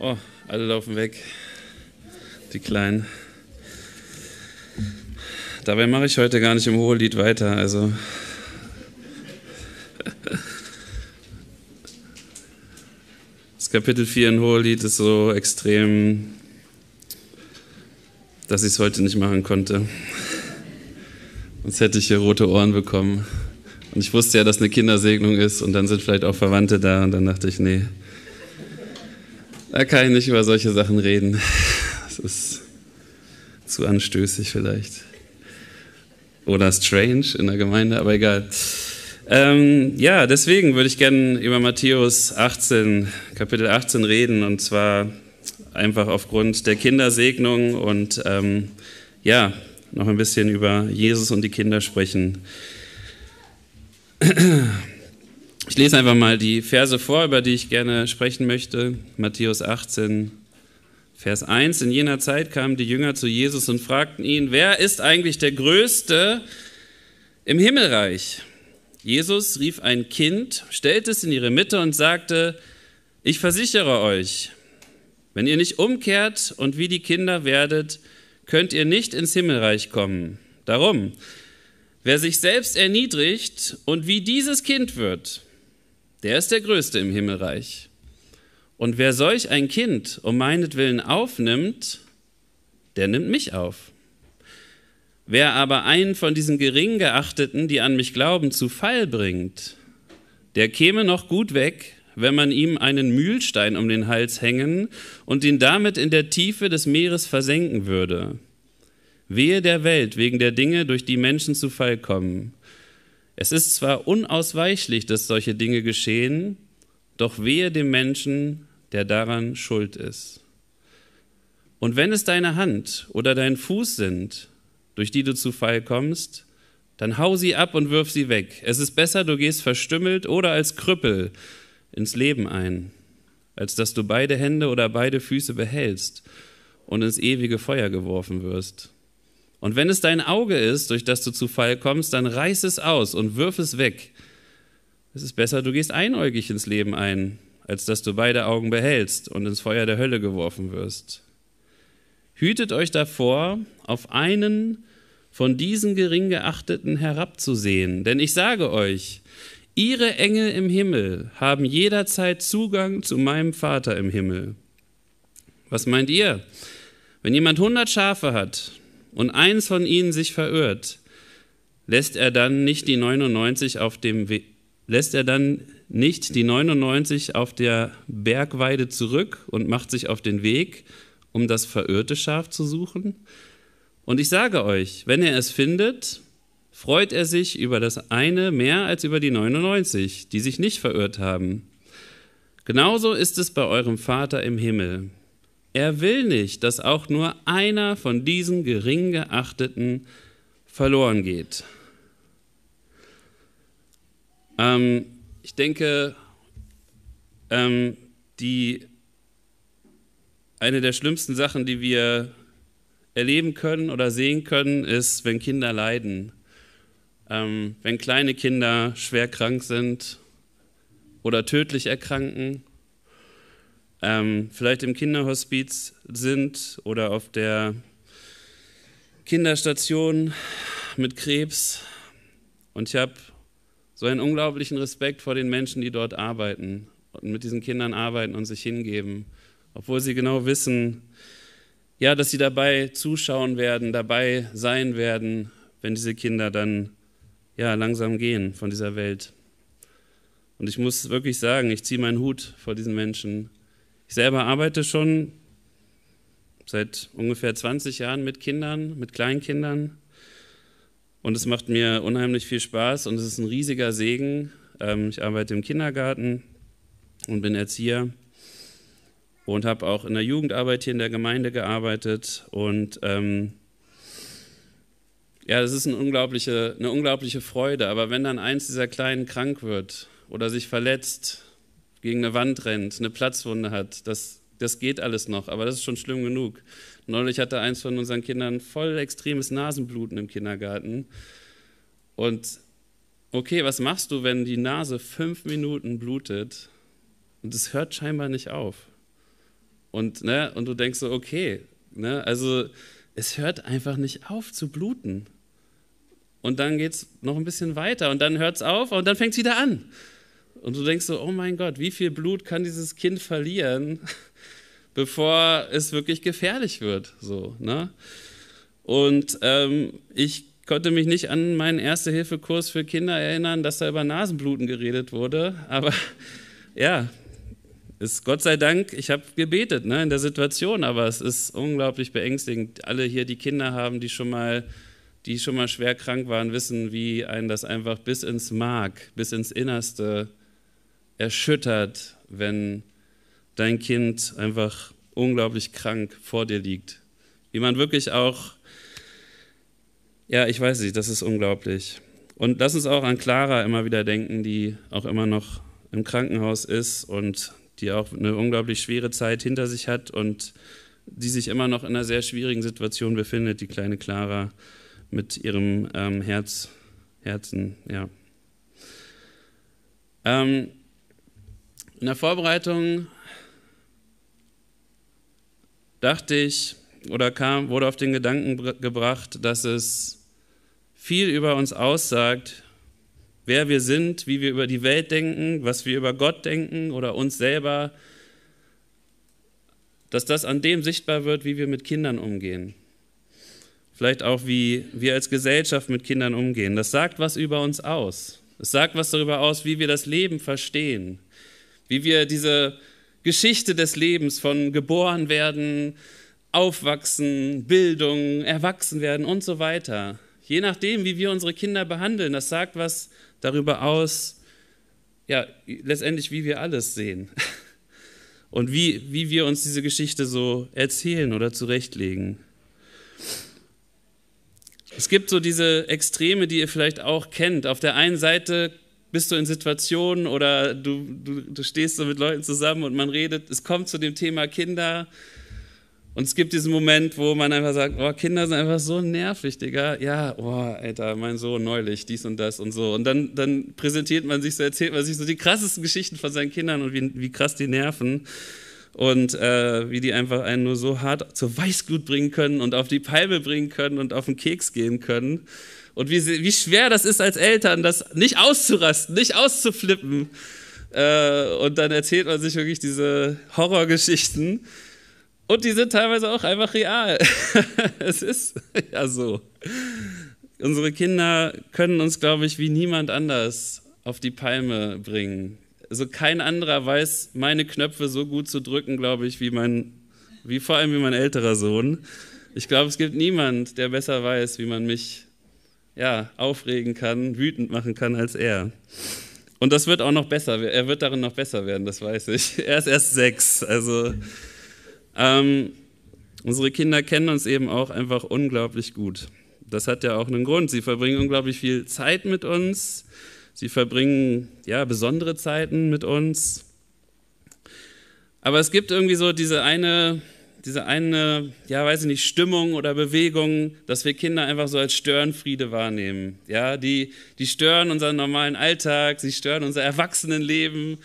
Oh, alle laufen weg. Die Kleinen. Dabei mache ich heute gar nicht im Hohelied weiter, also. Das Kapitel 4 in Hohelied ist so extrem, dass ich es heute nicht machen konnte. Sonst hätte ich hier rote Ohren bekommen. Und ich wusste ja, dass eine Kindersegnung ist und dann sind vielleicht auch Verwandte da und dann dachte ich, nee, da kann ich nicht über solche Sachen reden. Das ist zu anstößig vielleicht. Oder strange in der Gemeinde, aber egal. Ähm, ja, deswegen würde ich gerne über Matthäus 18, Kapitel 18 reden und zwar einfach aufgrund der Kindersegnung und ähm, ja, noch ein bisschen über Jesus und die Kinder sprechen. Ich lese einfach mal die Verse vor, über die ich gerne sprechen möchte. Matthäus 18, Vers 1. In jener Zeit kamen die Jünger zu Jesus und fragten ihn, wer ist eigentlich der Größte im Himmelreich? Jesus rief ein Kind, stellte es in ihre Mitte und sagte, ich versichere euch, wenn ihr nicht umkehrt und wie die Kinder werdet, könnt ihr nicht ins Himmelreich kommen. Darum, wer sich selbst erniedrigt und wie dieses Kind wird, der ist der Größte im Himmelreich. Und wer solch ein Kind um meinetwillen aufnimmt, der nimmt mich auf. Wer aber einen von diesen gering geachteten, die an mich glauben, zu Fall bringt, der käme noch gut weg, wenn man ihm einen Mühlstein um den Hals hängen und ihn damit in der Tiefe des Meeres versenken würde. Wehe der Welt wegen der Dinge, durch die Menschen zu Fall kommen. Es ist zwar unausweichlich, dass solche Dinge geschehen, doch wehe dem Menschen, der daran schuld ist. Und wenn es deine Hand oder dein Fuß sind, durch die du zu Fall kommst, dann hau sie ab und wirf sie weg. Es ist besser, du gehst verstümmelt oder als Krüppel ins Leben ein, als dass du beide Hände oder beide Füße behältst und ins ewige Feuer geworfen wirst. Und wenn es dein Auge ist, durch das du zu Fall kommst, dann reiß es aus und wirf es weg. Es ist besser, du gehst einäugig ins Leben ein, als dass du beide Augen behältst und ins Feuer der Hölle geworfen wirst. Hütet euch davor, auf einen von diesen gering geachteten herabzusehen, denn ich sage euch, ihre Engel im Himmel haben jederzeit Zugang zu meinem Vater im Himmel. Was meint ihr? Wenn jemand hundert Schafe hat und eins von ihnen sich verirrt, lässt er dann nicht die 99 auf dem We lässt er dann nicht die 99 auf der Bergweide zurück und macht sich auf den Weg, um das verirrte Schaf zu suchen? Und ich sage euch, wenn er es findet, freut er sich über das eine mehr als über die 99, die sich nicht verirrt haben. Genauso ist es bei eurem Vater im Himmel. Er will nicht, dass auch nur einer von diesen gering geachteten verloren geht. Ähm, ich denke, ähm, die, eine der schlimmsten Sachen, die wir erleben können oder sehen können, ist, wenn Kinder leiden. Ähm, wenn kleine Kinder schwer krank sind oder tödlich erkranken ähm, vielleicht im Kinderhospiz sind oder auf der Kinderstation mit Krebs. Und ich habe so einen unglaublichen Respekt vor den Menschen, die dort arbeiten und mit diesen Kindern arbeiten und sich hingeben, obwohl sie genau wissen, ja, dass sie dabei zuschauen werden, dabei sein werden, wenn diese Kinder dann ja langsam gehen von dieser Welt. Und ich muss wirklich sagen, ich ziehe meinen Hut vor diesen Menschen, ich selber arbeite schon seit ungefähr 20 Jahren mit Kindern, mit Kleinkindern. Und es macht mir unheimlich viel Spaß und es ist ein riesiger Segen. Ähm, ich arbeite im Kindergarten und bin Erzieher und habe auch in der Jugendarbeit hier in der Gemeinde gearbeitet. Und ähm, ja, das ist eine unglaubliche, eine unglaubliche Freude. Aber wenn dann eins dieser Kleinen krank wird oder sich verletzt gegen eine Wand rennt, eine Platzwunde hat. Das, das geht alles noch, aber das ist schon schlimm genug. Neulich hatte eins von unseren Kindern voll extremes Nasenbluten im Kindergarten. Und okay, was machst du, wenn die Nase fünf Minuten blutet und es hört scheinbar nicht auf? Und, ne, und du denkst so, okay, ne, also es hört einfach nicht auf zu bluten. Und dann geht es noch ein bisschen weiter und dann hört es auf und dann fängt es wieder an. Und du denkst so, oh mein Gott, wie viel Blut kann dieses Kind verlieren, bevor es wirklich gefährlich wird? So, ne? Und ähm, ich konnte mich nicht an meinen Erste-Hilfe-Kurs für Kinder erinnern, dass da über Nasenbluten geredet wurde. Aber ja, ist Gott sei Dank, ich habe gebetet ne, in der Situation, aber es ist unglaublich beängstigend. Alle hier, die Kinder haben, die schon mal die schon mal schwer krank waren, wissen, wie einen das einfach bis ins Mark, bis ins Innerste erschüttert, wenn dein Kind einfach unglaublich krank vor dir liegt. Wie man wirklich auch, ja, ich weiß nicht, das ist unglaublich. Und lass uns auch an Clara immer wieder denken, die auch immer noch im Krankenhaus ist und die auch eine unglaublich schwere Zeit hinter sich hat und die sich immer noch in einer sehr schwierigen Situation befindet, die kleine Clara mit ihrem ähm, Herz, Herzen, ja. Ähm, in der Vorbereitung dachte ich oder kam, wurde auf den Gedanken gebracht, dass es viel über uns aussagt, wer wir sind, wie wir über die Welt denken, was wir über Gott denken oder uns selber, dass das an dem sichtbar wird, wie wir mit Kindern umgehen. Vielleicht auch, wie wir als Gesellschaft mit Kindern umgehen. Das sagt was über uns aus. Es sagt was darüber aus, wie wir das Leben verstehen wie wir diese Geschichte des Lebens von geboren werden, aufwachsen, Bildung, erwachsen werden und so weiter. Je nachdem, wie wir unsere Kinder behandeln, das sagt was darüber aus, ja, letztendlich, wie wir alles sehen und wie, wie wir uns diese Geschichte so erzählen oder zurechtlegen. Es gibt so diese Extreme, die ihr vielleicht auch kennt. Auf der einen Seite bist du in Situationen oder du, du, du stehst so mit Leuten zusammen und man redet, es kommt zu dem Thema Kinder und es gibt diesen Moment, wo man einfach sagt, oh, Kinder sind einfach so nervig, Digga. Ja, oh, Alter, mein Sohn neulich, dies und das und so. Und dann, dann präsentiert man sich so, erzählt man sich so die krassesten Geschichten von seinen Kindern und wie, wie krass die nerven und äh, wie die einfach einen nur so hart zur Weißglut bringen können und auf die Palme bringen können und auf den Keks gehen können. Und wie, wie schwer das ist als Eltern, das nicht auszurasten, nicht auszuflippen. Äh, und dann erzählt man sich wirklich diese Horrorgeschichten. Und die sind teilweise auch einfach real. es ist ja so. Unsere Kinder können uns, glaube ich, wie niemand anders auf die Palme bringen. Also kein anderer weiß, meine Knöpfe so gut zu drücken, glaube ich, wie mein, wie vor allem wie mein älterer Sohn. Ich glaube, es gibt niemand, der besser weiß, wie man mich ja, aufregen kann, wütend machen kann als er. Und das wird auch noch besser. Er wird darin noch besser werden, das weiß ich. Er ist erst sechs. Also ähm, unsere Kinder kennen uns eben auch einfach unglaublich gut. Das hat ja auch einen Grund. Sie verbringen unglaublich viel Zeit mit uns. Sie verbringen ja besondere Zeiten mit uns. Aber es gibt irgendwie so diese eine diese eine, ja, weiß ich nicht, Stimmung oder Bewegung, dass wir Kinder einfach so als Störenfriede wahrnehmen. Ja, die, die stören unseren normalen Alltag, sie stören unser Erwachsenenleben.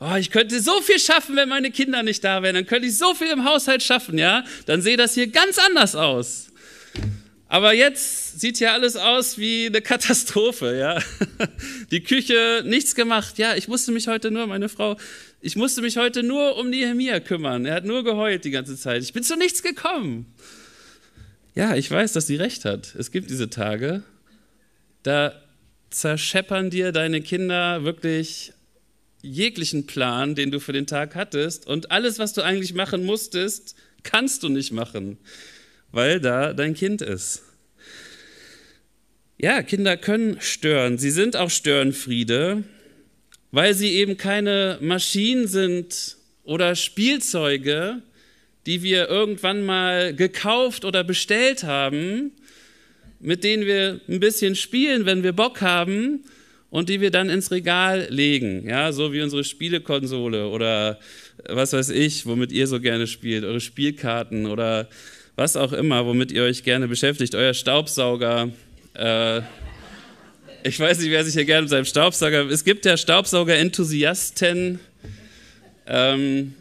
Oh, ich könnte so viel schaffen, wenn meine Kinder nicht da wären. Dann könnte ich so viel im Haushalt schaffen, ja? Dann sehe das hier ganz anders aus. Aber jetzt sieht hier alles aus wie eine Katastrophe, ja. Die Küche, nichts gemacht. Ja, ich musste mich heute nur, meine Frau, ich musste mich heute nur um Nehemia kümmern. Er hat nur geheult die ganze Zeit. Ich bin zu nichts gekommen. Ja, ich weiß, dass sie recht hat. Es gibt diese Tage, da zerscheppern dir deine Kinder wirklich jeglichen Plan, den du für den Tag hattest. Und alles, was du eigentlich machen musstest, kannst du nicht machen weil da dein Kind ist. Ja, Kinder können stören. Sie sind auch Störenfriede, weil sie eben keine Maschinen sind oder Spielzeuge, die wir irgendwann mal gekauft oder bestellt haben, mit denen wir ein bisschen spielen, wenn wir Bock haben und die wir dann ins Regal legen, ja, so wie unsere Spielekonsole oder was weiß ich, womit ihr so gerne spielt, eure Spielkarten oder was auch immer, womit ihr euch gerne beschäftigt, euer Staubsauger. Äh, ich weiß nicht, wer sich hier gerne mit seinem Staubsauger. Es gibt ja Staubsauger-Enthusiasten ähm,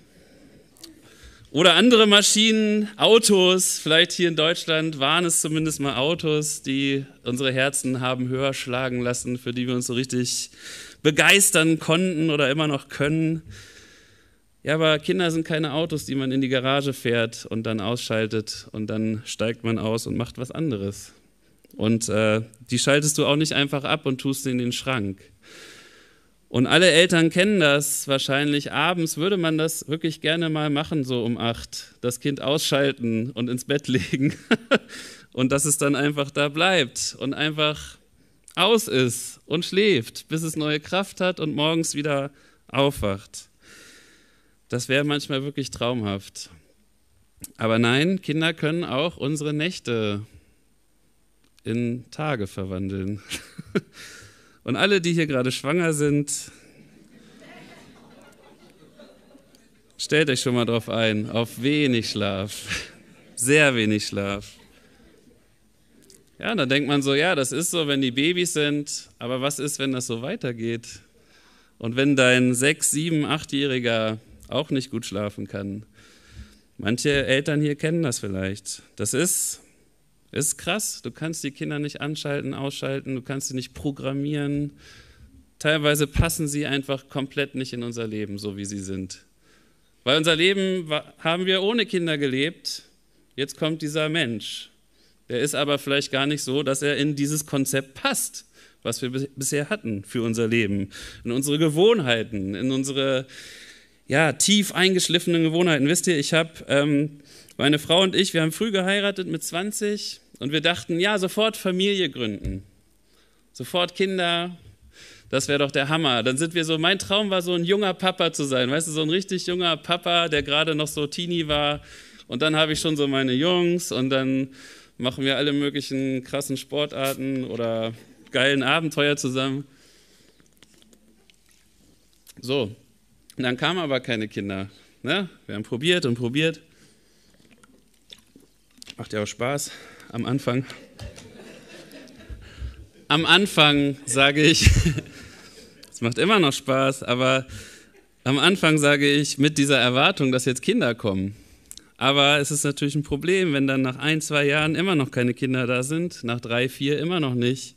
oder andere Maschinen, Autos. Vielleicht hier in Deutschland waren es zumindest mal Autos, die unsere Herzen haben höher schlagen lassen, für die wir uns so richtig begeistern konnten oder immer noch können. Ja, aber Kinder sind keine Autos, die man in die Garage fährt und dann ausschaltet und dann steigt man aus und macht was anderes. Und äh, die schaltest du auch nicht einfach ab und tust sie in den Schrank. Und alle Eltern kennen das wahrscheinlich. Abends würde man das wirklich gerne mal machen, so um acht. Das Kind ausschalten und ins Bett legen. und dass es dann einfach da bleibt und einfach aus ist und schläft, bis es neue Kraft hat und morgens wieder aufwacht. Das wäre manchmal wirklich traumhaft. Aber nein, Kinder können auch unsere Nächte in Tage verwandeln. Und alle, die hier gerade schwanger sind, stellt euch schon mal drauf ein, auf wenig Schlaf, sehr wenig Schlaf. Ja, da denkt man so, ja, das ist so, wenn die Babys sind, aber was ist, wenn das so weitergeht? Und wenn dein sechs, sieben, achtjähriger auch nicht gut schlafen kann. Manche Eltern hier kennen das vielleicht. Das ist, ist krass. Du kannst die Kinder nicht anschalten, ausschalten, du kannst sie nicht programmieren. Teilweise passen sie einfach komplett nicht in unser Leben, so wie sie sind. Weil unser Leben haben wir ohne Kinder gelebt. Jetzt kommt dieser Mensch. Der ist aber vielleicht gar nicht so, dass er in dieses Konzept passt, was wir bisher hatten für unser Leben, in unsere Gewohnheiten, in unsere ja, tief eingeschliffenen Gewohnheiten. Wisst ihr, ich habe, ähm, meine Frau und ich, wir haben früh geheiratet mit 20 und wir dachten, ja, sofort Familie gründen, sofort Kinder, das wäre doch der Hammer. Dann sind wir so, mein Traum war so ein junger Papa zu sein, weißt du, so ein richtig junger Papa, der gerade noch so Teenie war. Und dann habe ich schon so meine Jungs und dann machen wir alle möglichen krassen Sportarten oder geilen Abenteuer zusammen. So, und dann kamen aber keine Kinder. Ne? Wir haben probiert und probiert. Macht ja auch Spaß am Anfang. Am Anfang sage ich, es macht immer noch Spaß, aber am Anfang sage ich mit dieser Erwartung, dass jetzt Kinder kommen. Aber es ist natürlich ein Problem, wenn dann nach ein, zwei Jahren immer noch keine Kinder da sind, nach drei, vier immer noch nicht.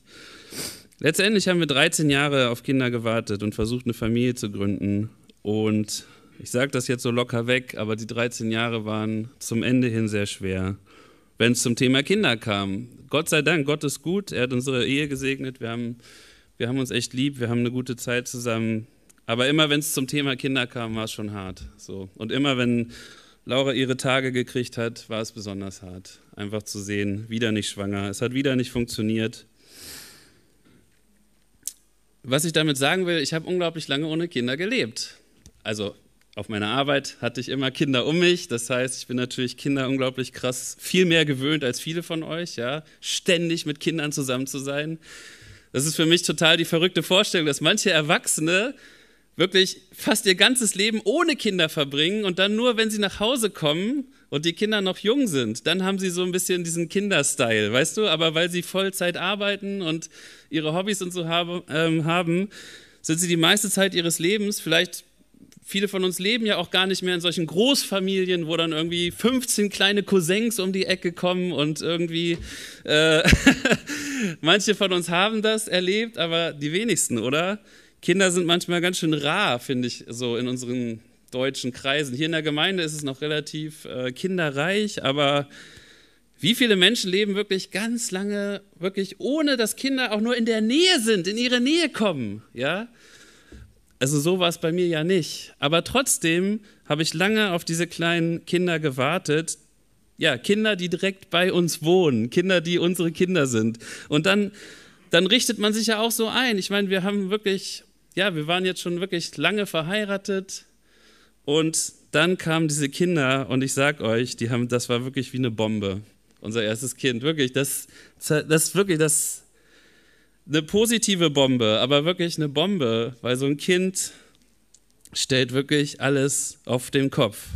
Letztendlich haben wir 13 Jahre auf Kinder gewartet und versucht, eine Familie zu gründen. Und ich sage das jetzt so locker weg, aber die 13 Jahre waren zum Ende hin sehr schwer. Wenn es zum Thema Kinder kam, Gott sei Dank, Gott ist gut, er hat unsere Ehe gesegnet, wir haben, wir haben uns echt lieb, wir haben eine gute Zeit zusammen. Aber immer wenn es zum Thema Kinder kam, war es schon hart. So. Und immer wenn Laura ihre Tage gekriegt hat, war es besonders hart. Einfach zu sehen, wieder nicht schwanger, es hat wieder nicht funktioniert. Was ich damit sagen will, ich habe unglaublich lange ohne Kinder gelebt also auf meiner Arbeit hatte ich immer Kinder um mich. Das heißt, ich bin natürlich Kinder unglaublich krass viel mehr gewöhnt als viele von euch, ja. Ständig mit Kindern zusammen zu sein. Das ist für mich total die verrückte Vorstellung, dass manche Erwachsene wirklich fast ihr ganzes Leben ohne Kinder verbringen und dann nur, wenn sie nach Hause kommen und die Kinder noch jung sind, dann haben sie so ein bisschen diesen Kinderstyle, weißt du? Aber weil sie Vollzeit arbeiten und ihre Hobbys und so ähm, haben, sind sie die meiste Zeit ihres Lebens vielleicht viele von uns leben ja auch gar nicht mehr in solchen Großfamilien, wo dann irgendwie 15 kleine Cousins um die Ecke kommen und irgendwie äh, manche von uns haben das erlebt, aber die wenigsten, oder? Kinder sind manchmal ganz schön rar, finde ich, so in unseren deutschen Kreisen. Hier in der Gemeinde ist es noch relativ äh, kinderreich, aber wie viele Menschen leben wirklich ganz lange, wirklich ohne dass Kinder auch nur in der Nähe sind, in ihre Nähe kommen, ja? Also so war es bei mir ja nicht. Aber trotzdem habe ich lange auf diese kleinen Kinder gewartet. Ja, Kinder, die direkt bei uns wohnen, Kinder, die unsere Kinder sind. Und dann, dann richtet man sich ja auch so ein. Ich meine, wir haben wirklich, ja, wir waren jetzt schon wirklich lange verheiratet. Und dann kamen diese Kinder und ich sag euch, die haben, das war wirklich wie eine Bombe. Unser erstes Kind, wirklich, das, das wirklich, das eine positive Bombe, aber wirklich eine Bombe, weil so ein Kind stellt wirklich alles auf den Kopf.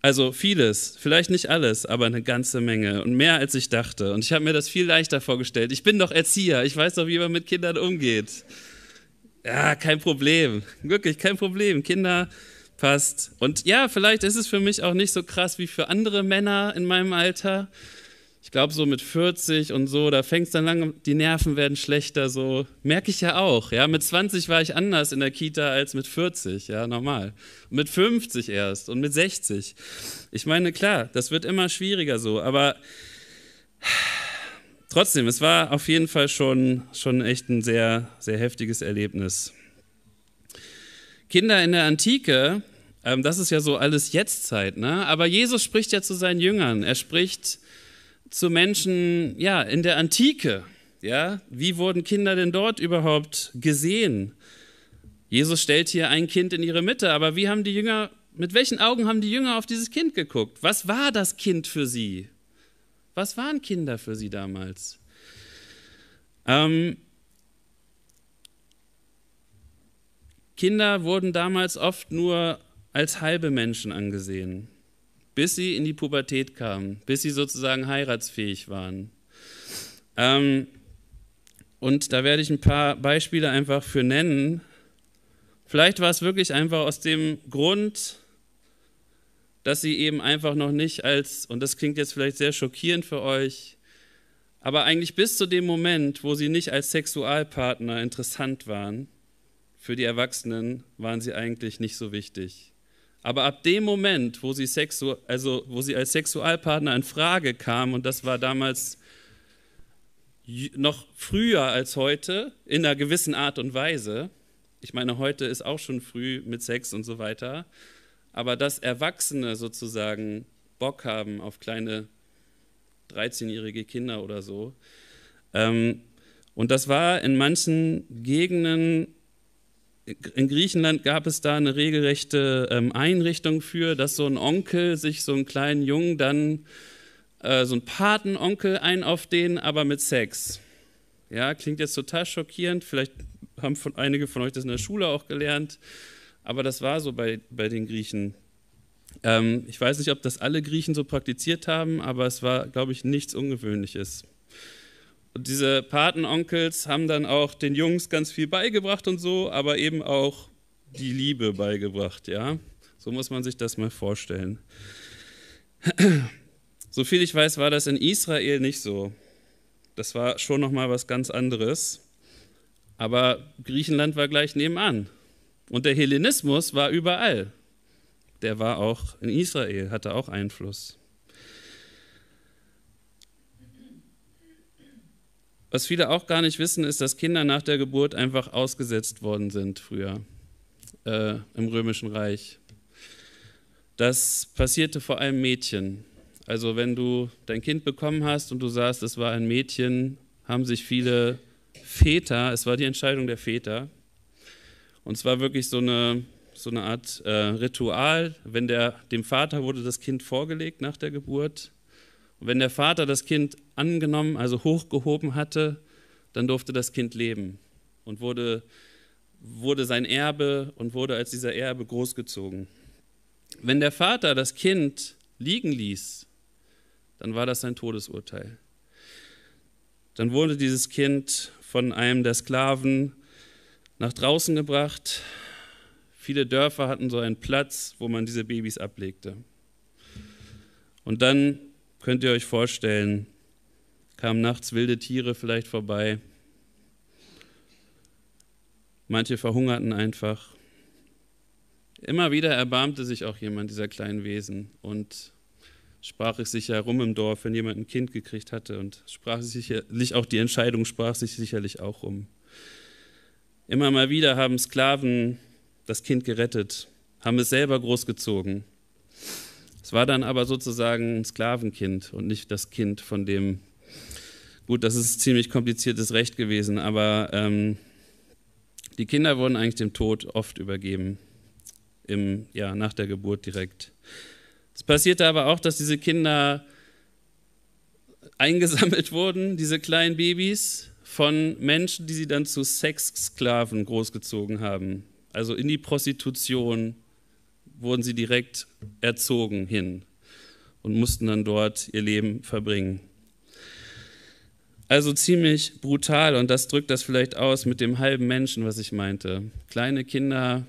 Also vieles, vielleicht nicht alles, aber eine ganze Menge und mehr als ich dachte. Und ich habe mir das viel leichter vorgestellt. Ich bin doch Erzieher, ich weiß doch, wie man mit Kindern umgeht. Ja, kein Problem, wirklich kein Problem. Kinder passt. Und ja, vielleicht ist es für mich auch nicht so krass wie für andere Männer in meinem Alter ich glaube so mit 40 und so, da fängt es dann lang, die Nerven werden schlechter, so merke ich ja auch. Ja, mit 20 war ich anders in der Kita als mit 40, ja, normal. Und mit 50 erst und mit 60. Ich meine, klar, das wird immer schwieriger so, aber trotzdem, es war auf jeden Fall schon, schon echt ein sehr, sehr heftiges Erlebnis. Kinder in der Antike, ähm, das ist ja so alles Jetztzeit, ne? aber Jesus spricht ja zu seinen Jüngern. Er spricht zu Menschen, ja, in der Antike. Ja, wie wurden Kinder denn dort überhaupt gesehen? Jesus stellt hier ein Kind in ihre Mitte, aber wie haben die Jünger, mit welchen Augen haben die Jünger auf dieses Kind geguckt? Was war das Kind für sie? Was waren Kinder für sie damals? Ähm, Kinder wurden damals oft nur als halbe Menschen angesehen bis sie in die Pubertät kamen, bis sie sozusagen heiratsfähig waren. Ähm, und da werde ich ein paar Beispiele einfach für nennen. Vielleicht war es wirklich einfach aus dem Grund, dass sie eben einfach noch nicht als, und das klingt jetzt vielleicht sehr schockierend für euch, aber eigentlich bis zu dem Moment, wo sie nicht als Sexualpartner interessant waren, für die Erwachsenen waren sie eigentlich nicht so wichtig. Aber ab dem Moment, wo sie, sexu also, wo sie als Sexualpartner in Frage kam, und das war damals noch früher als heute, in einer gewissen Art und Weise, ich meine, heute ist auch schon früh mit Sex und so weiter, aber dass Erwachsene sozusagen Bock haben auf kleine 13-jährige Kinder oder so. Ähm, und das war in manchen Gegenden in Griechenland gab es da eine regelrechte ähm, Einrichtung für, dass so ein Onkel sich so einen kleinen Jungen dann, äh, so einen Patenonkel ein auf den, aber mit Sex. Ja, klingt jetzt total schockierend. Vielleicht haben von, einige von euch das in der Schule auch gelernt, aber das war so bei, bei den Griechen. Ähm, ich weiß nicht, ob das alle Griechen so praktiziert haben, aber es war, glaube ich, nichts Ungewöhnliches. Und diese Patenonkels haben dann auch den Jungs ganz viel beigebracht und so, aber eben auch die Liebe beigebracht, ja. So muss man sich das mal vorstellen. So viel ich weiß, war das in Israel nicht so. Das war schon noch mal was ganz anderes. Aber Griechenland war gleich nebenan. Und der Hellenismus war überall. Der war auch in Israel, hatte auch Einfluss. Was viele auch gar nicht wissen, ist, dass Kinder nach der Geburt einfach ausgesetzt worden sind früher äh, im Römischen Reich. Das passierte vor allem Mädchen. Also wenn du dein Kind bekommen hast und du sahst, es war ein Mädchen, haben sich viele Väter, es war die Entscheidung der Väter, und zwar wirklich so eine, so eine Art äh, Ritual, wenn der, dem Vater wurde das Kind vorgelegt nach der Geburt und wenn der Vater das Kind angenommen, also hochgehoben hatte, dann durfte das Kind leben und wurde, wurde sein Erbe und wurde als dieser Erbe großgezogen. Wenn der Vater das Kind liegen ließ, dann war das sein Todesurteil. Dann wurde dieses Kind von einem der Sklaven nach draußen gebracht. Viele Dörfer hatten so einen Platz, wo man diese Babys ablegte. Und dann Könnt ihr euch vorstellen, kamen nachts wilde Tiere vielleicht vorbei. Manche verhungerten einfach. Immer wieder erbarmte sich auch jemand dieser kleinen Wesen und sprach es sich herum im Dorf, wenn jemand ein Kind gekriegt hatte und sprach sicherlich auch die Entscheidung sprach sich sicherlich auch um. Immer mal wieder haben Sklaven das Kind gerettet, haben es selber großgezogen es war dann aber sozusagen ein Sklavenkind und nicht das Kind von dem. Gut, das ist ziemlich kompliziertes Recht gewesen, aber ähm, die Kinder wurden eigentlich dem Tod oft übergeben. Im, ja, nach der Geburt direkt. Es passierte aber auch, dass diese Kinder eingesammelt wurden, diese kleinen Babys, von Menschen, die sie dann zu Sexsklaven großgezogen haben. Also in die Prostitution, wurden sie direkt erzogen hin und mussten dann dort ihr Leben verbringen. Also ziemlich brutal und das drückt das vielleicht aus mit dem halben Menschen, was ich meinte. Kleine Kinder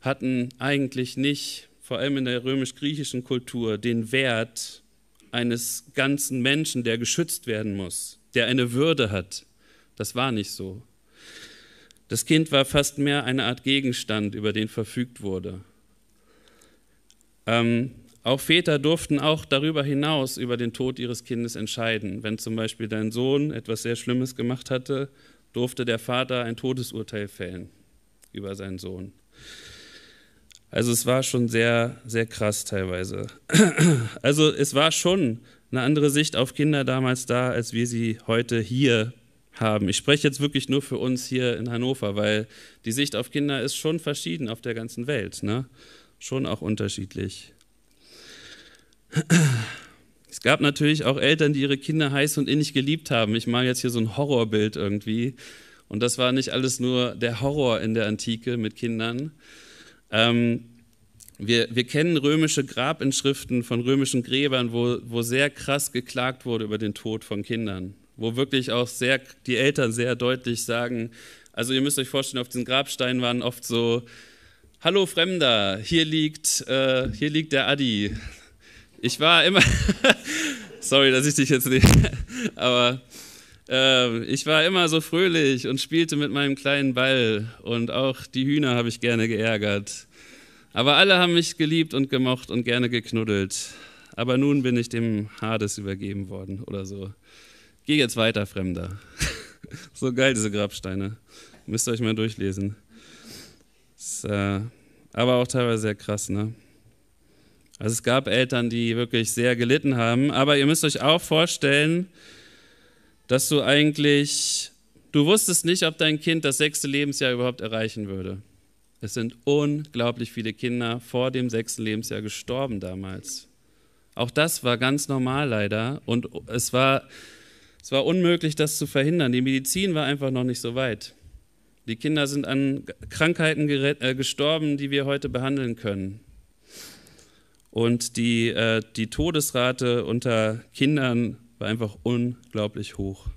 hatten eigentlich nicht, vor allem in der römisch-griechischen Kultur, den Wert eines ganzen Menschen, der geschützt werden muss, der eine Würde hat. Das war nicht so. Das Kind war fast mehr eine Art Gegenstand, über den verfügt wurde. Ähm, auch Väter durften auch darüber hinaus über den Tod ihres Kindes entscheiden. Wenn zum Beispiel dein Sohn etwas sehr Schlimmes gemacht hatte, durfte der Vater ein Todesurteil fällen über seinen Sohn. Also es war schon sehr, sehr krass teilweise. Also es war schon eine andere Sicht auf Kinder damals da, als wir sie heute hier haben. Ich spreche jetzt wirklich nur für uns hier in Hannover, weil die Sicht auf Kinder ist schon verschieden auf der ganzen Welt. Ne? schon auch unterschiedlich. Es gab natürlich auch Eltern, die ihre Kinder heiß und innig geliebt haben. Ich male jetzt hier so ein Horrorbild irgendwie. Und das war nicht alles nur der Horror in der Antike mit Kindern. Ähm, wir, wir, kennen römische Grabinschriften von römischen Gräbern, wo, wo sehr krass geklagt wurde über den Tod von Kindern. Wo wirklich auch sehr, die Eltern sehr deutlich sagen, also ihr müsst euch vorstellen, auf diesen Grabsteinen waren oft so Hallo Fremder, hier liegt, äh, hier liegt der Adi. Ich war immer, sorry, dass ich dich jetzt nicht, aber äh, ich war immer so fröhlich und spielte mit meinem kleinen Ball und auch die Hühner habe ich gerne geärgert. Aber alle haben mich geliebt und gemocht und gerne geknuddelt. Aber nun bin ich dem Hades übergeben worden oder so. Geh jetzt weiter, Fremder. so geil, diese Grabsteine. Müsst ihr euch mal durchlesen. Ist, äh, aber auch teilweise sehr krass, ne? Also es gab Eltern, die wirklich sehr gelitten haben, aber ihr müsst euch auch vorstellen, dass du eigentlich, du wusstest nicht, ob dein Kind das sechste Lebensjahr überhaupt erreichen würde. Es sind unglaublich viele Kinder vor dem sechsten Lebensjahr gestorben damals. Auch das war ganz normal leider und es war, es war unmöglich, das zu verhindern. Die Medizin war einfach noch nicht so weit. Die Kinder sind an Krankheiten äh, gestorben, die wir heute behandeln können. Und die, äh, die Todesrate unter Kindern war einfach unglaublich hoch.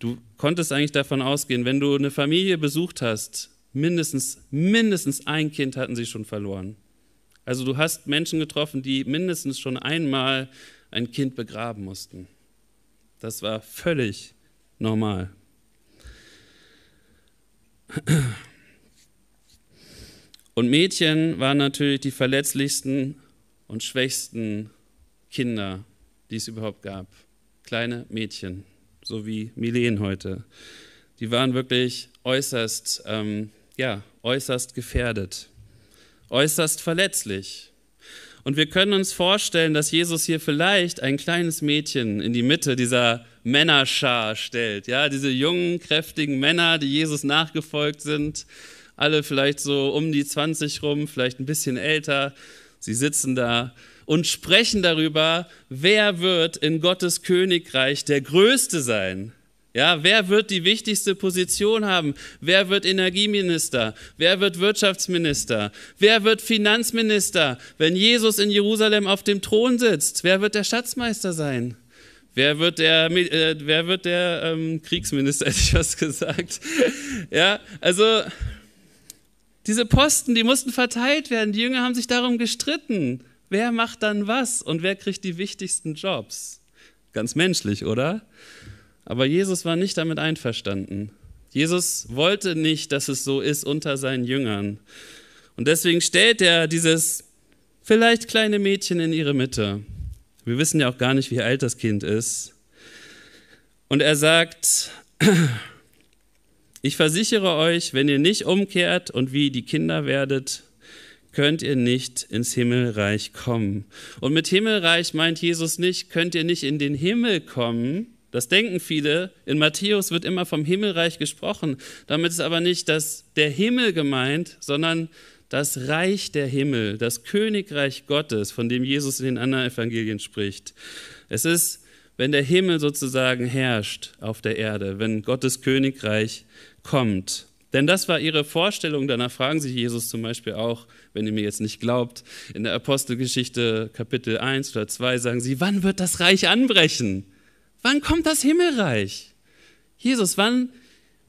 Du konntest eigentlich davon ausgehen, wenn du eine Familie besucht hast, mindestens, mindestens ein Kind hatten sie schon verloren. Also du hast Menschen getroffen, die mindestens schon einmal ein Kind begraben mussten. Das war völlig normal. Und Mädchen waren natürlich die verletzlichsten und schwächsten Kinder, die es überhaupt gab. Kleine Mädchen, so wie Milen heute. Die waren wirklich äußerst, ähm, ja, äußerst gefährdet, äußerst verletzlich. Und wir können uns vorstellen, dass Jesus hier vielleicht ein kleines Mädchen in die Mitte dieser Männerschar stellt. Ja, diese jungen, kräftigen Männer, die Jesus nachgefolgt sind, alle vielleicht so um die 20 rum, vielleicht ein bisschen älter. Sie sitzen da und sprechen darüber, wer wird in Gottes Königreich der Größte sein. Ja, wer wird die wichtigste Position haben? Wer wird Energieminister? Wer wird Wirtschaftsminister? Wer wird Finanzminister? Wenn Jesus in Jerusalem auf dem Thron sitzt, wer wird der Schatzmeister sein? Wer wird der, äh, wer wird der ähm, Kriegsminister? Hätte ich was gesagt. ja, also diese Posten, die mussten verteilt werden. Die Jünger haben sich darum gestritten. Wer macht dann was und wer kriegt die wichtigsten Jobs? Ganz menschlich, oder? Aber Jesus war nicht damit einverstanden. Jesus wollte nicht, dass es so ist unter seinen Jüngern. Und deswegen stellt er dieses vielleicht kleine Mädchen in ihre Mitte. Wir wissen ja auch gar nicht, wie alt das Kind ist. Und er sagt, ich versichere euch, wenn ihr nicht umkehrt und wie die Kinder werdet, könnt ihr nicht ins Himmelreich kommen. Und mit Himmelreich meint Jesus nicht, könnt ihr nicht in den Himmel kommen, das denken viele. In Matthäus wird immer vom Himmelreich gesprochen. Damit ist aber nicht das, der Himmel gemeint, sondern das Reich der Himmel, das Königreich Gottes, von dem Jesus in den anderen Evangelien spricht. Es ist, wenn der Himmel sozusagen herrscht auf der Erde, wenn Gottes Königreich kommt. Denn das war ihre Vorstellung. Danach fragen sie Jesus zum Beispiel auch, wenn ihr mir jetzt nicht glaubt, in der Apostelgeschichte Kapitel 1 oder 2 sagen sie, wann wird das Reich anbrechen? Wann kommt das Himmelreich? Jesus, wann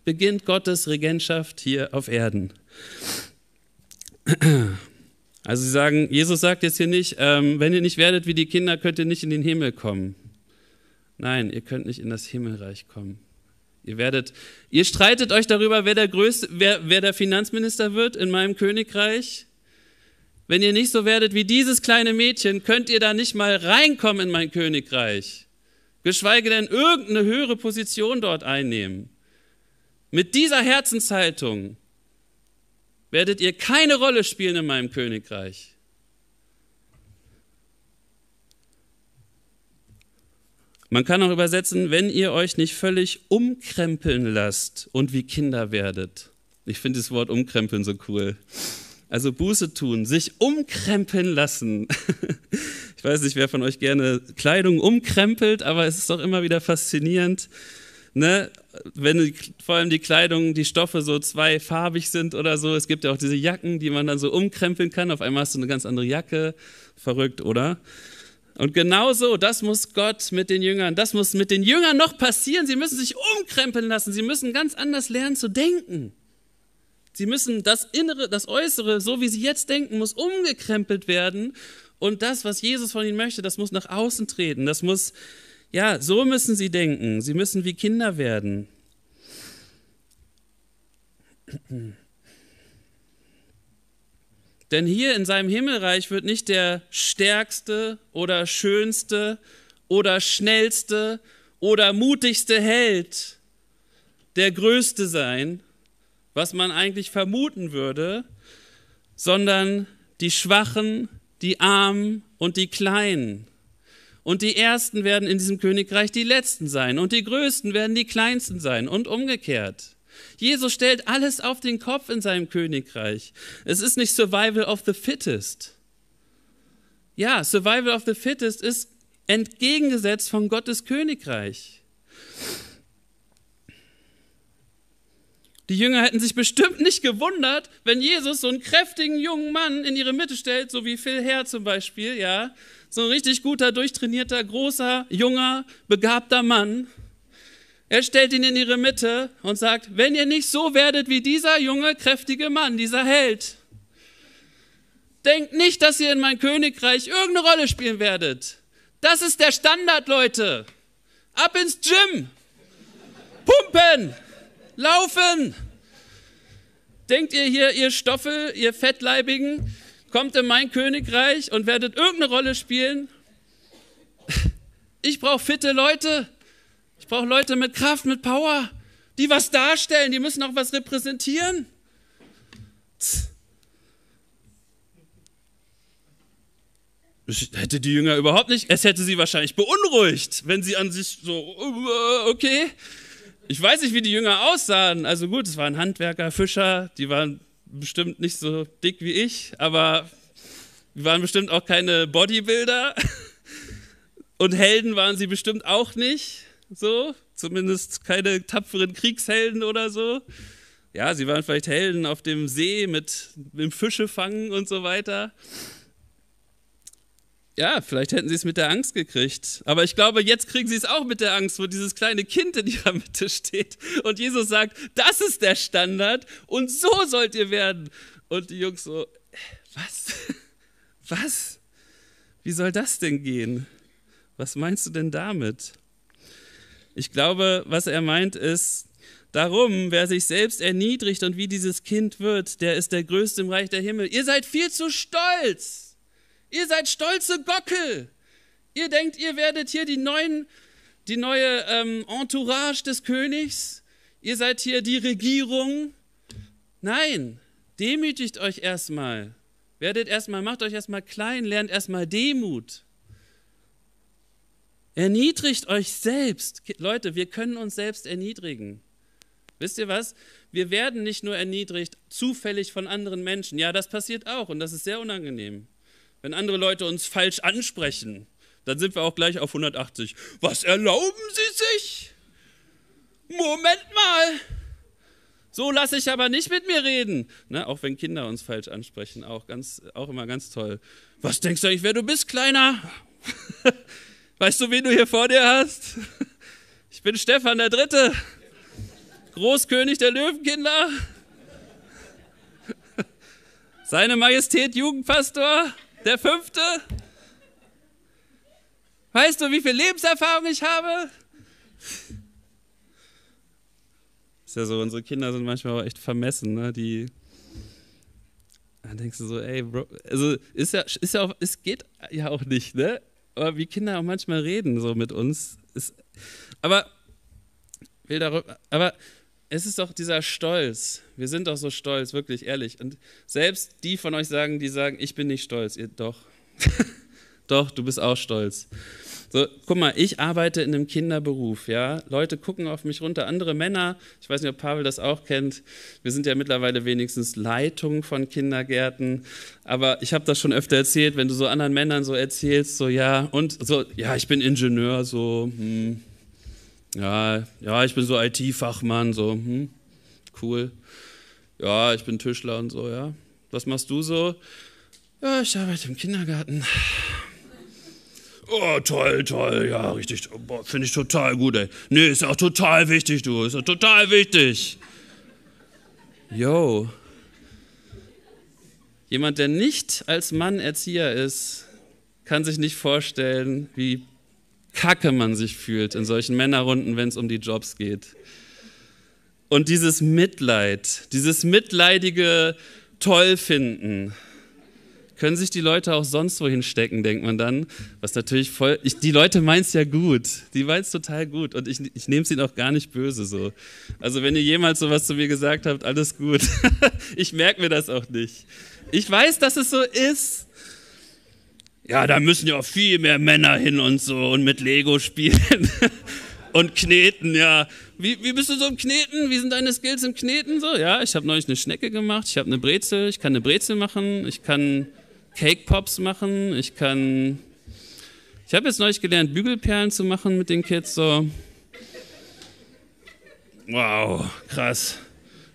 beginnt Gottes Regentschaft hier auf Erden? Also sie sagen, Jesus sagt jetzt hier nicht, ähm, wenn ihr nicht werdet wie die Kinder, könnt ihr nicht in den Himmel kommen. Nein, ihr könnt nicht in das Himmelreich kommen. Ihr werdet, ihr streitet euch darüber, wer der größte, wer, wer der Finanzminister wird in meinem Königreich. Wenn ihr nicht so werdet wie dieses kleine Mädchen, könnt ihr da nicht mal reinkommen in mein Königreich geschweige denn irgendeine höhere Position dort einnehmen. Mit dieser Herzenshaltung werdet ihr keine Rolle spielen in meinem Königreich. Man kann auch übersetzen, wenn ihr euch nicht völlig umkrempeln lasst und wie Kinder werdet. Ich finde das Wort umkrempeln so cool. Also Buße tun, sich umkrempeln lassen. ich weiß nicht, wer von euch gerne Kleidung umkrempelt, aber es ist doch immer wieder faszinierend, ne? wenn vor allem die Kleidung, die Stoffe so zweifarbig sind oder so. Es gibt ja auch diese Jacken, die man dann so umkrempeln kann. Auf einmal hast du eine ganz andere Jacke. Verrückt, oder? Und genau so, das muss Gott mit den Jüngern, das muss mit den Jüngern noch passieren. Sie müssen sich umkrempeln lassen. Sie müssen ganz anders lernen zu denken. Sie müssen das Innere, das Äußere, so wie sie jetzt denken, muss umgekrempelt werden. Und das, was Jesus von ihnen möchte, das muss nach außen treten. Das muss, ja, so müssen sie denken. Sie müssen wie Kinder werden. Denn hier in seinem Himmelreich wird nicht der stärkste oder schönste oder schnellste oder mutigste Held der größte sein, was man eigentlich vermuten würde, sondern die Schwachen, die Armen und die Kleinen. Und die Ersten werden in diesem Königreich die Letzten sein und die Größten werden die Kleinsten sein und umgekehrt. Jesus stellt alles auf den Kopf in seinem Königreich. Es ist nicht Survival of the Fittest. Ja, Survival of the Fittest ist entgegengesetzt von Gottes Königreich. Die Jünger hätten sich bestimmt nicht gewundert, wenn Jesus so einen kräftigen jungen Mann in ihre Mitte stellt, so wie Phil Herr zum Beispiel, ja. So ein richtig guter, durchtrainierter, großer, junger, begabter Mann. Er stellt ihn in ihre Mitte und sagt, wenn ihr nicht so werdet wie dieser junge, kräftige Mann, dieser Held, denkt nicht, dass ihr in mein Königreich irgendeine Rolle spielen werdet. Das ist der Standard, Leute. Ab ins Gym. Pumpen laufen. Denkt ihr hier, ihr Stoffel, ihr Fettleibigen, kommt in mein Königreich und werdet irgendeine Rolle spielen? Ich brauche fitte Leute. Ich brauche Leute mit Kraft, mit Power, die was darstellen, die müssen auch was repräsentieren. Ich hätte die Jünger überhaupt nicht, es hätte sie wahrscheinlich beunruhigt, wenn sie an sich so, okay, ich weiß nicht, wie die Jünger aussahen. Also gut, es waren Handwerker, Fischer, die waren bestimmt nicht so dick wie ich, aber die waren bestimmt auch keine Bodybuilder. Und Helden waren sie bestimmt auch nicht. So, zumindest keine tapferen Kriegshelden oder so. Ja, sie waren vielleicht Helden auf dem See mit dem Fischefangen und so weiter. Ja, vielleicht hätten sie es mit der Angst gekriegt. Aber ich glaube, jetzt kriegen sie es auch mit der Angst, wo dieses kleine Kind in ihrer Mitte steht. Und Jesus sagt, das ist der Standard und so sollt ihr werden. Und die Jungs so, was? Was? Wie soll das denn gehen? Was meinst du denn damit? Ich glaube, was er meint ist, Darum, wer sich selbst erniedrigt und wie dieses Kind wird, der ist der Größte im Reich der Himmel. Ihr seid viel zu stolz. Ihr seid stolze Gockel. Ihr denkt, ihr werdet hier die, neuen, die neue ähm, Entourage des Königs. Ihr seid hier die Regierung. Nein, demütigt euch erstmal. Werdet erstmal, macht euch erstmal klein, lernt erstmal Demut. Erniedrigt euch selbst. Leute, wir können uns selbst erniedrigen. Wisst ihr was? Wir werden nicht nur erniedrigt, zufällig von anderen Menschen. Ja, das passiert auch und das ist sehr unangenehm. Wenn andere Leute uns falsch ansprechen, dann sind wir auch gleich auf 180. Was erlauben Sie sich? Moment mal! So lasse ich aber nicht mit mir reden. Ne, auch wenn Kinder uns falsch ansprechen, auch, ganz, auch immer ganz toll. Was denkst du eigentlich, wer du bist, Kleiner? weißt du, wen du hier vor dir hast? Ich bin Stefan der Dritte, Großkönig der Löwenkinder. Seine Majestät Jugendpastor. Der fünfte? Weißt du, wie viel Lebenserfahrung ich habe? Ist ja so, unsere Kinder sind manchmal auch echt vermessen, ne? Die. Dann denkst du so, ey, Bro. Also, ist ja, ist ja auch, es geht ja auch nicht, ne? Aber wie Kinder auch manchmal reden, so mit uns. Ist, aber, will darüber, aber es ist doch dieser Stolz. Wir sind doch so stolz, wirklich, ehrlich. Und selbst die von euch sagen, die sagen, ich bin nicht stolz, ihr doch. doch, du bist auch stolz. So, guck mal, ich arbeite in einem Kinderberuf, ja. Leute gucken auf mich runter, andere Männer, ich weiß nicht, ob Pavel das auch kennt, wir sind ja mittlerweile wenigstens Leitung von Kindergärten, aber ich habe das schon öfter erzählt, wenn du so anderen Männern so erzählst, so ja, und so, ja, ich bin Ingenieur, so, hm, ja, ja, ich bin so IT-Fachmann, so, hm, cool. Ja, ich bin Tischler und so, ja. Was machst du so? Ja, ich arbeite im Kindergarten. Oh, toll, toll, ja, richtig. Oh, finde ich total gut, ey. Nee, ist auch total wichtig, du. Ist auch total wichtig. Yo. Jemand, der nicht als Mann Erzieher ist, kann sich nicht vorstellen, wie kacke man sich fühlt in solchen Männerrunden, wenn es um die Jobs geht. Und dieses Mitleid, dieses mitleidige Tollfinden, können sich die Leute auch sonst wohin stecken, denkt man dann. Was natürlich voll. Ich, die Leute meinen es ja gut. Die meinen es total gut. Und ich, ich nehme es ihnen auch gar nicht böse so. Also, wenn ihr jemals sowas zu mir gesagt habt, alles gut. ich merke mir das auch nicht. Ich weiß, dass es so ist ja, da müssen ja auch viel mehr Männer hin und so und mit Lego spielen und kneten, ja. Wie, wie bist du so im Kneten? Wie sind deine Skills im Kneten? So, ja, ich habe neulich eine Schnecke gemacht, ich habe eine Brezel, ich kann eine Brezel machen, ich kann Cake Pops machen, ich kann. Ich habe jetzt neulich gelernt, Bügelperlen zu machen mit den Kids, so. Wow, krass.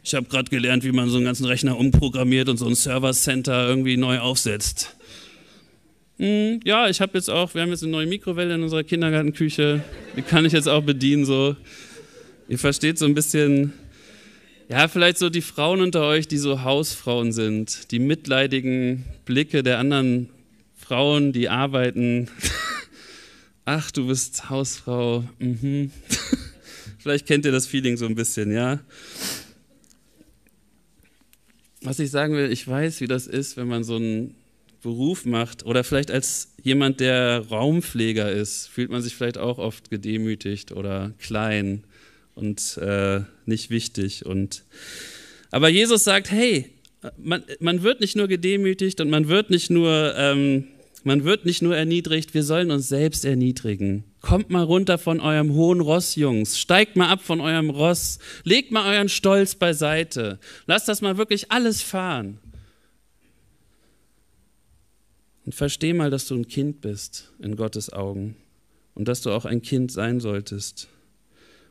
Ich habe gerade gelernt, wie man so einen ganzen Rechner umprogrammiert und so ein Server Center irgendwie neu aufsetzt mh, ja, ich habe jetzt auch, wir haben jetzt eine neue Mikrowelle in unserer Kindergartenküche, die kann ich jetzt auch bedienen, so. Ihr versteht so ein bisschen, ja, vielleicht so die Frauen unter euch, die so Hausfrauen sind, die mitleidigen Blicke der anderen Frauen, die arbeiten. Ach, du bist Hausfrau. Mhm. vielleicht kennt ihr das Feeling so ein bisschen, ja. Was ich sagen will, ich weiß, wie das ist, wenn man so ein Beruf macht oder vielleicht als jemand, der Raumpfleger ist, fühlt man sich vielleicht auch oft gedemütigt oder klein und äh, nicht wichtig. Und, aber Jesus sagt, hey, man, man wird nicht nur gedemütigt und man wird nicht nur, ähm, man wird nicht nur erniedrigt, wir sollen uns selbst erniedrigen. Kommt mal runter von eurem hohen Ross, Jungs. Steigt mal ab von eurem Ross. Legt mal euren Stolz beiseite. Lasst das mal wirklich alles fahren. Und versteh mal, dass du ein Kind bist in Gottes Augen und dass du auch ein Kind sein solltest.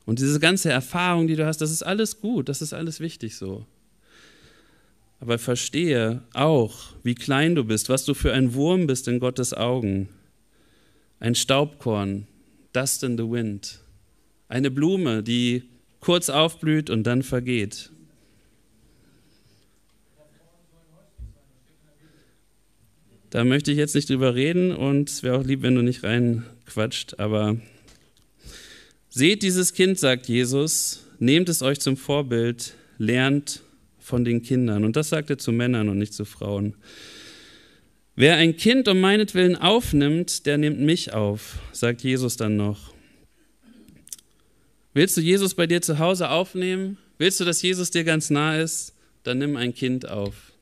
Und diese ganze Erfahrung, die du hast, das ist alles gut, das ist alles wichtig so. Aber verstehe auch, wie klein du bist, was du für ein Wurm bist in Gottes Augen. Ein Staubkorn, Dust in the Wind. Eine Blume, die kurz aufblüht und dann vergeht. Da möchte ich jetzt nicht drüber reden und es wäre auch lieb, wenn du nicht reinquatscht, aber seht dieses Kind, sagt Jesus, nehmt es euch zum Vorbild, lernt von den Kindern. Und das sagt er zu Männern und nicht zu Frauen. Wer ein Kind um meinetwillen aufnimmt, der nimmt mich auf, sagt Jesus dann noch. Willst du Jesus bei dir zu Hause aufnehmen? Willst du, dass Jesus dir ganz nah ist? Dann nimm ein Kind auf.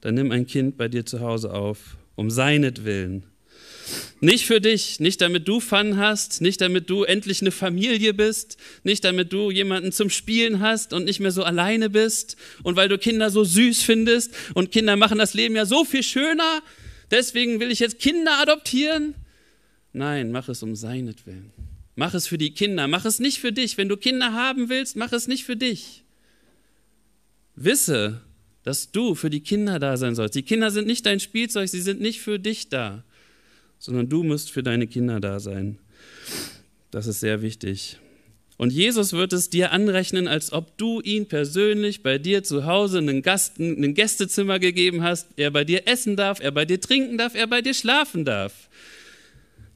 Dann nimm ein Kind bei dir zu Hause auf um seinetwillen. Nicht für dich, nicht damit du Fun hast, nicht damit du endlich eine Familie bist, nicht damit du jemanden zum Spielen hast und nicht mehr so alleine bist und weil du Kinder so süß findest und Kinder machen das Leben ja so viel schöner, deswegen will ich jetzt Kinder adoptieren. Nein, mach es um seinetwillen. Mach es für die Kinder, mach es nicht für dich. Wenn du Kinder haben willst, mach es nicht für dich. Wisse, dass du für die Kinder da sein sollst. Die Kinder sind nicht dein Spielzeug, sie sind nicht für dich da, sondern du musst für deine Kinder da sein. Das ist sehr wichtig. Und Jesus wird es dir anrechnen, als ob du ihn persönlich bei dir zu Hause einen, Gast, einen Gästezimmer gegeben hast, er bei dir essen darf, er bei dir trinken darf, er bei dir schlafen darf.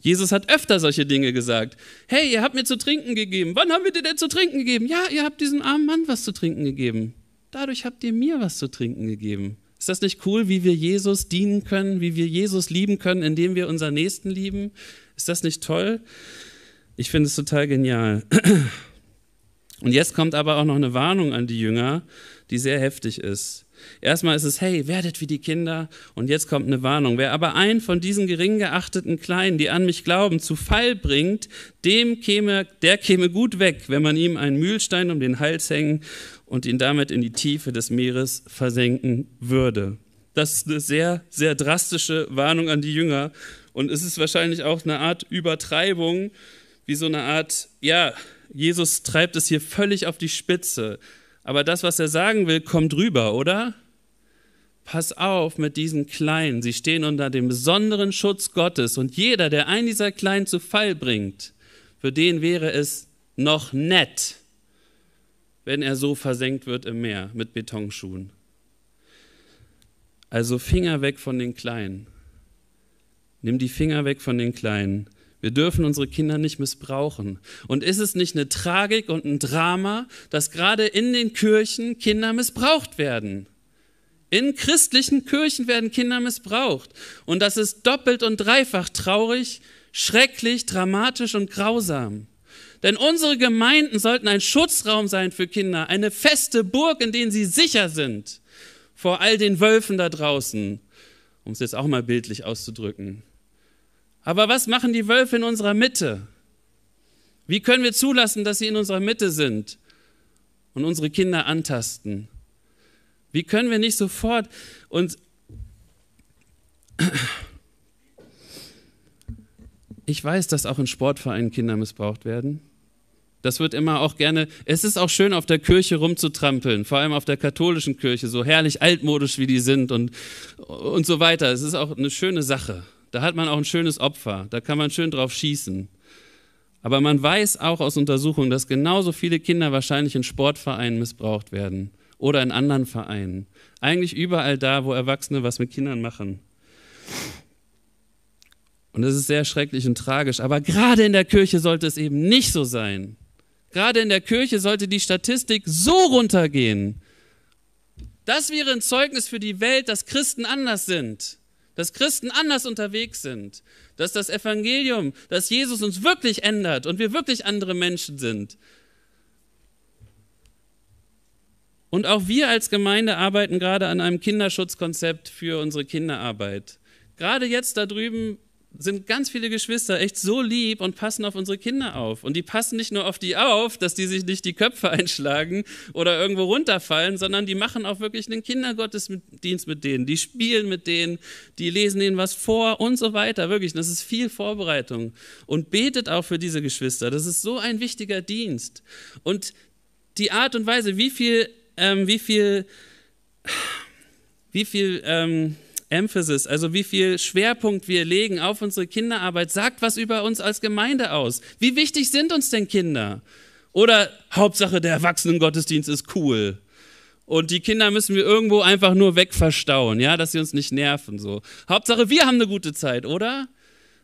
Jesus hat öfter solche Dinge gesagt. Hey, ihr habt mir zu trinken gegeben. Wann haben wir dir denn zu trinken gegeben? Ja, ihr habt diesem armen Mann was zu trinken gegeben dadurch habt ihr mir was zu trinken gegeben. Ist das nicht cool, wie wir Jesus dienen können, wie wir Jesus lieben können, indem wir unseren Nächsten lieben? Ist das nicht toll? Ich finde es total genial. Und jetzt kommt aber auch noch eine Warnung an die Jünger, die sehr heftig ist. Erstmal ist es, hey, werdet wie die Kinder. Und jetzt kommt eine Warnung. Wer aber einen von diesen gering geachteten Kleinen, die an mich glauben, zu Fall bringt, dem käme, der käme gut weg, wenn man ihm einen Mühlstein um den Hals hängen und ihn damit in die Tiefe des Meeres versenken würde. Das ist eine sehr, sehr drastische Warnung an die Jünger und es ist wahrscheinlich auch eine Art Übertreibung, wie so eine Art, ja, Jesus treibt es hier völlig auf die Spitze. Aber das, was er sagen will, kommt rüber, oder? Pass auf mit diesen Kleinen. Sie stehen unter dem besonderen Schutz Gottes. Und jeder, der einen dieser Kleinen zu Fall bringt, für den wäre es noch nett, wenn er so versenkt wird im Meer mit Betonschuhen. Also Finger weg von den Kleinen. Nimm die Finger weg von den Kleinen. Wir dürfen unsere Kinder nicht missbrauchen. Und ist es nicht eine Tragik und ein Drama, dass gerade in den Kirchen Kinder missbraucht werden? In christlichen Kirchen werden Kinder missbraucht. Und das ist doppelt und dreifach traurig, schrecklich, dramatisch und grausam. Denn unsere Gemeinden sollten ein Schutzraum sein für Kinder, eine feste Burg, in denen sie sicher sind vor all den Wölfen da draußen, um es jetzt auch mal bildlich auszudrücken. Aber was machen die Wölfe in unserer Mitte? Wie können wir zulassen, dass sie in unserer Mitte sind und unsere Kinder antasten? Wie können wir nicht sofort uns... Ich weiß, dass auch in Sportvereinen Kinder missbraucht werden. Das wird immer auch gerne, es ist auch schön, auf der Kirche rumzutrampeln, vor allem auf der katholischen Kirche, so herrlich altmodisch wie die sind und, und so weiter. Es ist auch eine schöne Sache. Da hat man auch ein schönes Opfer, da kann man schön drauf schießen. Aber man weiß auch aus Untersuchungen, dass genauso viele Kinder wahrscheinlich in Sportvereinen missbraucht werden oder in anderen Vereinen. Eigentlich überall da, wo Erwachsene was mit Kindern machen. Und das ist sehr schrecklich und tragisch. Aber gerade in der Kirche sollte es eben nicht so sein gerade in der Kirche sollte die Statistik so runtergehen. Das wäre ein Zeugnis für die Welt, dass Christen anders sind, dass Christen anders unterwegs sind, dass das Evangelium, dass Jesus uns wirklich ändert und wir wirklich andere Menschen sind. Und auch wir als Gemeinde arbeiten gerade an einem Kinderschutzkonzept für unsere Kinderarbeit. Gerade jetzt da drüben sind ganz viele Geschwister echt so lieb und passen auf unsere Kinder auf. Und die passen nicht nur auf die auf, dass die sich nicht die Köpfe einschlagen oder irgendwo runterfallen, sondern die machen auch wirklich einen Kindergottesdienst mit denen. Die spielen mit denen, die lesen ihnen was vor und so weiter. Wirklich, das ist viel Vorbereitung. Und betet auch für diese Geschwister. Das ist so ein wichtiger Dienst. Und die Art und Weise, wie viel, ähm, wie viel, wie viel, ähm, Emphasis, also wie viel Schwerpunkt wir legen auf unsere Kinderarbeit, sagt was über uns als Gemeinde aus. Wie wichtig sind uns denn Kinder? Oder Hauptsache der Erwachsenengottesdienst ist cool. Und die Kinder müssen wir irgendwo einfach nur wegverstauen, ja, dass sie uns nicht nerven so. Hauptsache wir haben eine gute Zeit, oder?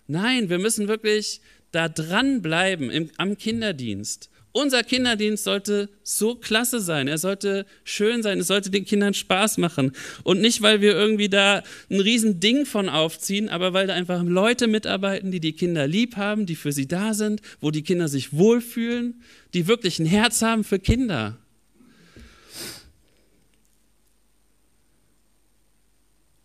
Nein, wir müssen wirklich da dranbleiben im, am Kinderdienst. Unser Kinderdienst sollte so klasse sein. Er sollte schön sein. Es sollte den Kindern Spaß machen. Und nicht, weil wir irgendwie da ein Riesending von aufziehen, aber weil da einfach Leute mitarbeiten, die die Kinder lieb haben, die für sie da sind, wo die Kinder sich wohlfühlen, die wirklich ein Herz haben für Kinder.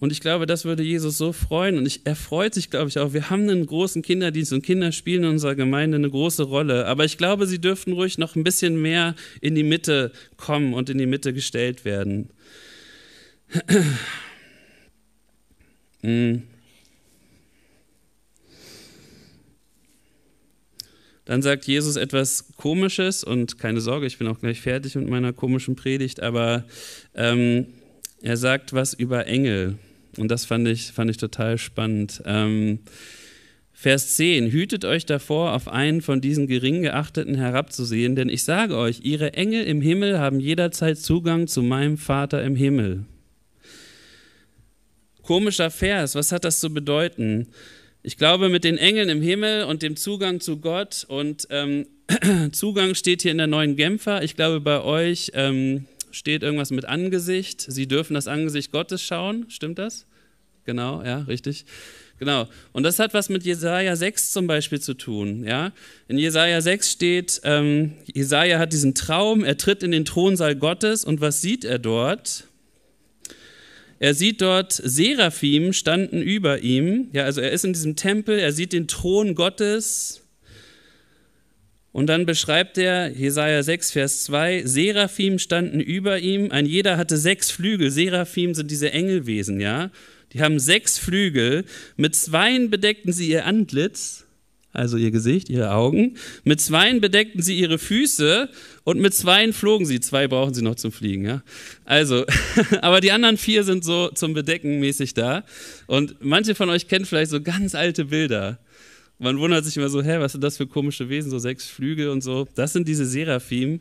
Und ich glaube, das würde Jesus so freuen. Und ich, er freut sich, glaube ich, auch. Wir haben einen großen Kinderdienst und Kinder spielen in unserer Gemeinde eine große Rolle. Aber ich glaube, sie dürften ruhig noch ein bisschen mehr in die Mitte kommen und in die Mitte gestellt werden. Mm. Dann sagt Jesus etwas Komisches und keine Sorge, ich bin auch gleich fertig mit meiner komischen Predigt, aber ähm, er sagt was über Engel. Und das fand ich, fand ich total spannend. Ähm, Vers 10, hütet euch davor, auf einen von diesen gering geachteten herabzusehen, denn ich sage euch, ihre Engel im Himmel haben jederzeit Zugang zu meinem Vater im Himmel. Komischer Vers, was hat das zu bedeuten? Ich glaube, mit den Engeln im Himmel und dem Zugang zu Gott und ähm, Zugang steht hier in der neuen Genfer. Ich glaube, bei euch ähm, steht irgendwas mit Angesicht. Sie dürfen das Angesicht Gottes schauen. Stimmt das? Genau, ja, richtig. Genau. Und das hat was mit Jesaja 6 zum Beispiel zu tun. Ja? In Jesaja 6 steht, ähm, Jesaja hat diesen Traum, er tritt in den Thronsaal Gottes und was sieht er dort? Er sieht dort Seraphim standen über ihm. Ja, also er ist in diesem Tempel, er sieht den Thron Gottes und dann beschreibt er, Jesaja 6, Vers 2, Seraphim standen über ihm, ein jeder hatte sechs Flügel. Seraphim sind diese Engelwesen, ja? Die haben sechs Flügel. Mit zweien bedeckten sie ihr Antlitz, also ihr Gesicht, ihre Augen. Mit zweien bedeckten sie ihre Füße und mit zweien flogen sie. Zwei brauchen sie noch zum Fliegen, ja? Also, aber die anderen vier sind so zum Bedecken mäßig da. Und manche von euch kennen vielleicht so ganz alte Bilder man wundert sich immer so, hä, was sind das für komische Wesen, so sechs Flügel und so. Das sind diese Seraphim.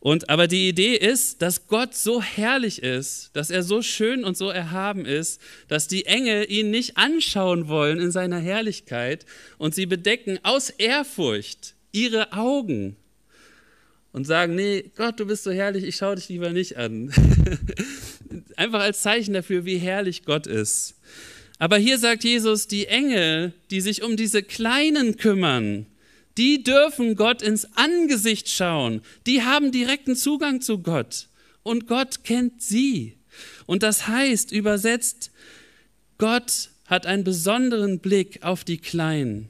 Und aber die Idee ist, dass Gott so herrlich ist, dass er so schön und so erhaben ist, dass die Engel ihn nicht anschauen wollen in seiner Herrlichkeit und sie bedecken aus Ehrfurcht ihre Augen und sagen, nee, Gott, du bist so herrlich, ich schaue dich lieber nicht an. Einfach als Zeichen dafür, wie herrlich Gott ist. Aber hier sagt Jesus, die Engel, die sich um diese Kleinen kümmern, die dürfen Gott ins Angesicht schauen. Die haben direkten Zugang zu Gott. Und Gott kennt sie. Und das heißt, übersetzt, Gott hat einen besonderen Blick auf die Kleinen,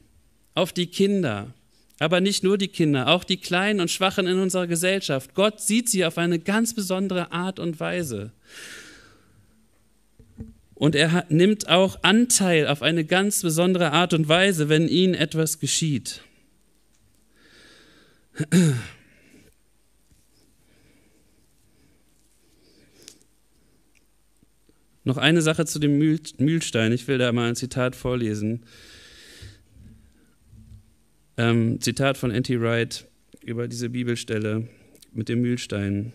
auf die Kinder. Aber nicht nur die Kinder, auch die Kleinen und Schwachen in unserer Gesellschaft. Gott sieht sie auf eine ganz besondere Art und Weise. Und er hat, nimmt auch Anteil auf eine ganz besondere Art und Weise, wenn ihm etwas geschieht. Noch eine Sache zu dem Mühlstein. Ich will da mal ein Zitat vorlesen. Ähm, Zitat von Anti Wright über diese Bibelstelle mit dem Mühlstein.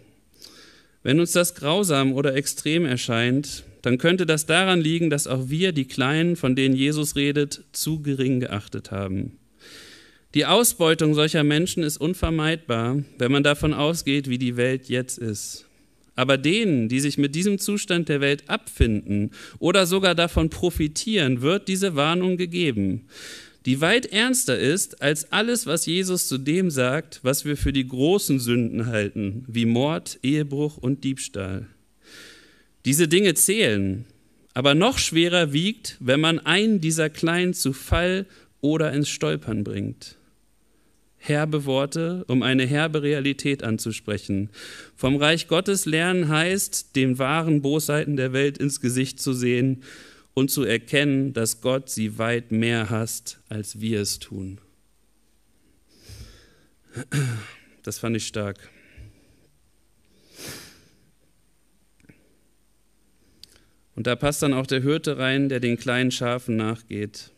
Wenn uns das grausam oder extrem erscheint, dann könnte das daran liegen, dass auch wir, die Kleinen, von denen Jesus redet, zu gering geachtet haben. Die Ausbeutung solcher Menschen ist unvermeidbar, wenn man davon ausgeht, wie die Welt jetzt ist. Aber denen, die sich mit diesem Zustand der Welt abfinden oder sogar davon profitieren, wird diese Warnung gegeben, die weit ernster ist als alles, was Jesus zu dem sagt, was wir für die großen Sünden halten, wie Mord, Ehebruch und Diebstahl. Diese Dinge zählen, aber noch schwerer wiegt, wenn man einen dieser Kleinen zu Fall oder ins Stolpern bringt. Herbe Worte, um eine herbe Realität anzusprechen. Vom Reich Gottes lernen heißt, den wahren Bosheiten der Welt ins Gesicht zu sehen und zu erkennen, dass Gott sie weit mehr hasst, als wir es tun. Das fand ich stark. Und da passt dann auch der Hirte rein, der den kleinen Schafen nachgeht.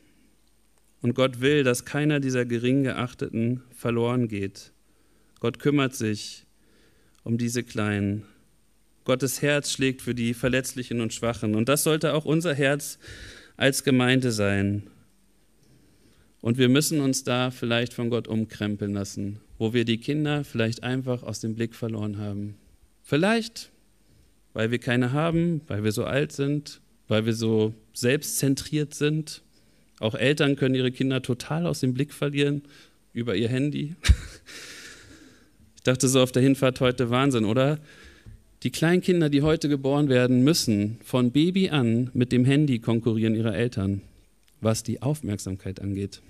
Und Gott will, dass keiner dieser gering geachteten verloren geht. Gott kümmert sich um diese Kleinen. Gottes Herz schlägt für die Verletzlichen und Schwachen. Und das sollte auch unser Herz als Gemeinde sein. Und wir müssen uns da vielleicht von Gott umkrempeln lassen, wo wir die Kinder vielleicht einfach aus dem Blick verloren haben. Vielleicht weil wir keine haben, weil wir so alt sind, weil wir so selbstzentriert sind. Auch Eltern können ihre Kinder total aus dem Blick verlieren über ihr Handy. Ich dachte so auf der Hinfahrt heute Wahnsinn, oder? Die Kleinkinder, die heute geboren werden, müssen von Baby an mit dem Handy konkurrieren ihrer Eltern, was die Aufmerksamkeit angeht.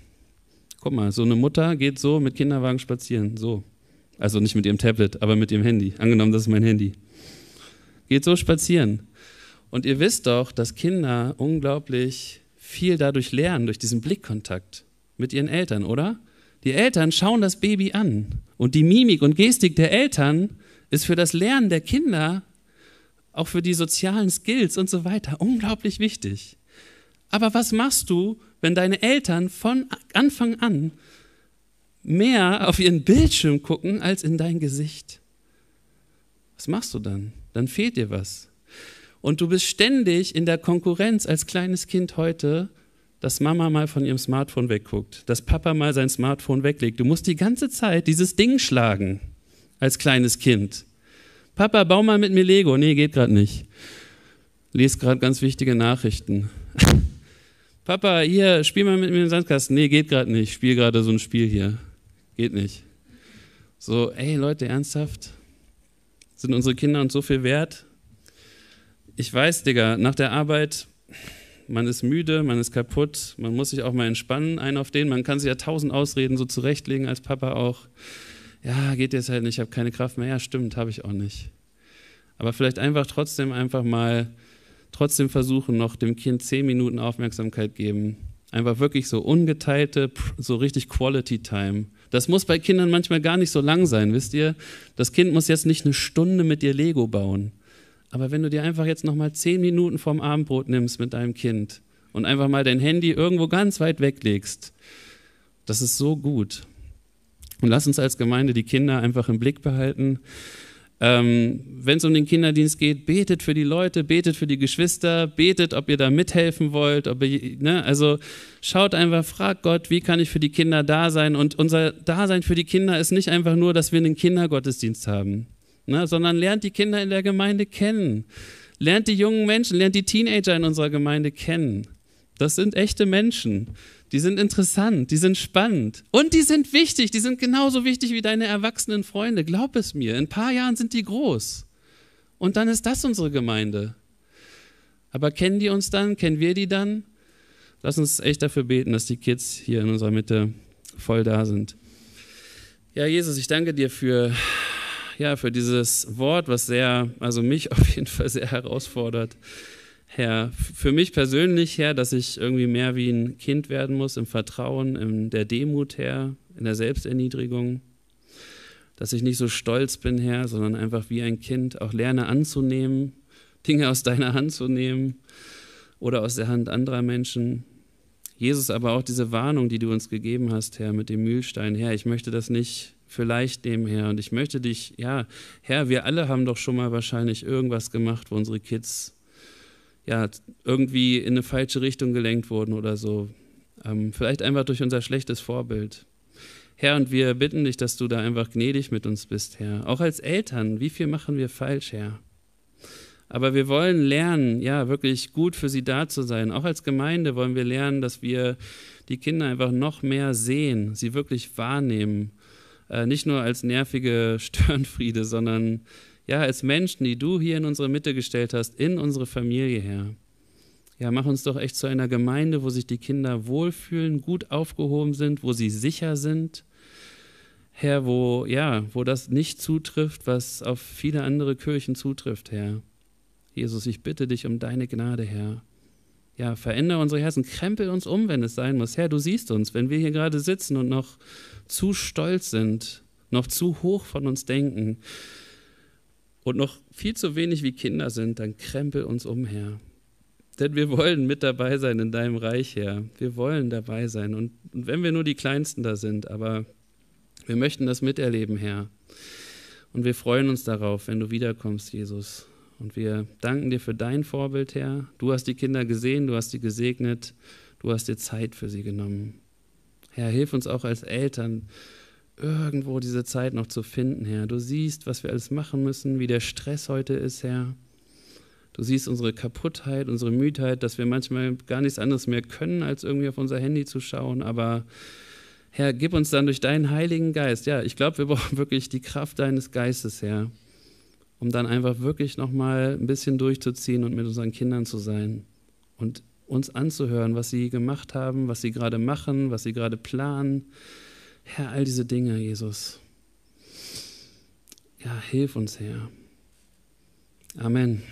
Guck mal, so eine Mutter geht so mit Kinderwagen spazieren, so. Also nicht mit ihrem Tablet, aber mit ihrem Handy. Angenommen, das ist mein Handy. Geht so spazieren. Und ihr wisst doch, dass Kinder unglaublich viel dadurch lernen, durch diesen Blickkontakt mit ihren Eltern, oder? Die Eltern schauen das Baby an. Und die Mimik und Gestik der Eltern ist für das Lernen der Kinder, auch für die sozialen Skills und so weiter, unglaublich wichtig. Aber was machst du, wenn deine Eltern von Anfang an mehr auf ihren Bildschirm gucken als in dein Gesicht? Was machst du dann? dann fehlt dir was. Und du bist ständig in der Konkurrenz als kleines Kind heute, dass Mama mal von ihrem Smartphone wegguckt, dass Papa mal sein Smartphone weglegt. Du musst die ganze Zeit dieses Ding schlagen als kleines Kind. Papa, bau mal mit mir Lego. Nee, geht gerade nicht. Lies gerade ganz wichtige Nachrichten. Papa, hier, spiel mal mit mir im Sandkasten. Nee, geht gerade nicht. spiel gerade so ein Spiel hier. Geht nicht. So, ey Leute, ernsthaft? Sind unsere Kinder uns so viel wert? Ich weiß, Digga, nach der Arbeit, man ist müde, man ist kaputt, man muss sich auch mal entspannen, einen auf den, man kann sich ja tausend Ausreden so zurechtlegen, als Papa auch. Ja, geht jetzt halt nicht, ich habe keine Kraft mehr. Ja, stimmt, habe ich auch nicht. Aber vielleicht einfach trotzdem einfach mal, trotzdem versuchen, noch dem Kind zehn Minuten Aufmerksamkeit geben. Einfach wirklich so ungeteilte, so richtig Quality Time. Das muss bei Kindern manchmal gar nicht so lang sein, wisst ihr? Das Kind muss jetzt nicht eine Stunde mit dir Lego bauen. Aber wenn du dir einfach jetzt nochmal zehn Minuten vorm Abendbrot nimmst mit deinem Kind und einfach mal dein Handy irgendwo ganz weit weglegst, das ist so gut. Und lass uns als Gemeinde die Kinder einfach im Blick behalten. Ähm, Wenn es um den Kinderdienst geht, betet für die Leute, betet für die Geschwister, betet, ob ihr da mithelfen wollt. Ob ihr, ne? Also schaut einfach, fragt Gott, wie kann ich für die Kinder da sein? Und unser Dasein für die Kinder ist nicht einfach nur, dass wir einen Kindergottesdienst haben, ne? sondern lernt die Kinder in der Gemeinde kennen. Lernt die jungen Menschen, lernt die Teenager in unserer Gemeinde kennen. Das sind echte Menschen die sind interessant, die sind spannend und die sind wichtig, die sind genauso wichtig wie deine erwachsenen Freunde. Glaub es mir, in ein paar Jahren sind die groß. Und dann ist das unsere Gemeinde. Aber kennen die uns dann? Kennen wir die dann? Lass uns echt dafür beten, dass die Kids hier in unserer Mitte voll da sind. Ja, Jesus, ich danke dir für, ja, für dieses Wort, was sehr, also mich auf jeden Fall sehr herausfordert. Herr, für mich persönlich Herr, dass ich irgendwie mehr wie ein Kind werden muss, im Vertrauen, in der Demut Herr, in der Selbsterniedrigung, dass ich nicht so stolz bin Herr, sondern einfach wie ein Kind auch lerne anzunehmen, Dinge aus deiner Hand zu nehmen oder aus der Hand anderer Menschen. Jesus, aber auch diese Warnung, die du uns gegeben hast, Herr, mit dem Mühlstein, Herr, ich möchte das nicht für leicht nehmen, Herr. Und ich möchte dich, ja, Herr, wir alle haben doch schon mal wahrscheinlich irgendwas gemacht, wo unsere Kids ja, irgendwie in eine falsche Richtung gelenkt wurden oder so. Ähm, vielleicht einfach durch unser schlechtes Vorbild. Herr, und wir bitten dich, dass du da einfach gnädig mit uns bist, Herr. Auch als Eltern, wie viel machen wir falsch, Herr? Aber wir wollen lernen, ja, wirklich gut für sie da zu sein. Auch als Gemeinde wollen wir lernen, dass wir die Kinder einfach noch mehr sehen, sie wirklich wahrnehmen. Äh, nicht nur als nervige Störenfriede, sondern ja, als Menschen, die du hier in unsere Mitte gestellt hast, in unsere Familie, Herr. Ja, mach uns doch echt zu einer Gemeinde, wo sich die Kinder wohlfühlen, gut aufgehoben sind, wo sie sicher sind. Herr, wo, ja, wo das nicht zutrifft, was auf viele andere Kirchen zutrifft, Herr. Jesus, ich bitte dich um deine Gnade, Herr. Ja, verändere unsere Herzen, krempel uns um, wenn es sein muss. Herr, du siehst uns, wenn wir hier gerade sitzen und noch zu stolz sind, noch zu hoch von uns denken, und noch viel zu wenig wie Kinder sind, dann krempel uns umher. Denn wir wollen mit dabei sein in deinem Reich, Herr. Wir wollen dabei sein. Und, und wenn wir nur die Kleinsten da sind, aber wir möchten das miterleben, Herr. Und wir freuen uns darauf, wenn du wiederkommst, Jesus. Und wir danken dir für dein Vorbild, Herr. Du hast die Kinder gesehen, du hast sie gesegnet, du hast dir Zeit für sie genommen. Herr, hilf uns auch als Eltern, irgendwo diese Zeit noch zu finden, Herr. Du siehst, was wir alles machen müssen, wie der Stress heute ist, Herr. Du siehst unsere Kaputtheit, unsere Müdheit, dass wir manchmal gar nichts anderes mehr können, als irgendwie auf unser Handy zu schauen. Aber Herr, gib uns dann durch deinen Heiligen Geist, ja, ich glaube, wir brauchen wirklich die Kraft deines Geistes, Herr, um dann einfach wirklich nochmal ein bisschen durchzuziehen und mit unseren Kindern zu sein und uns anzuhören, was sie gemacht haben, was sie gerade machen, was sie gerade planen Herr, all diese Dinge, Jesus. Ja, hilf uns, Herr. Amen.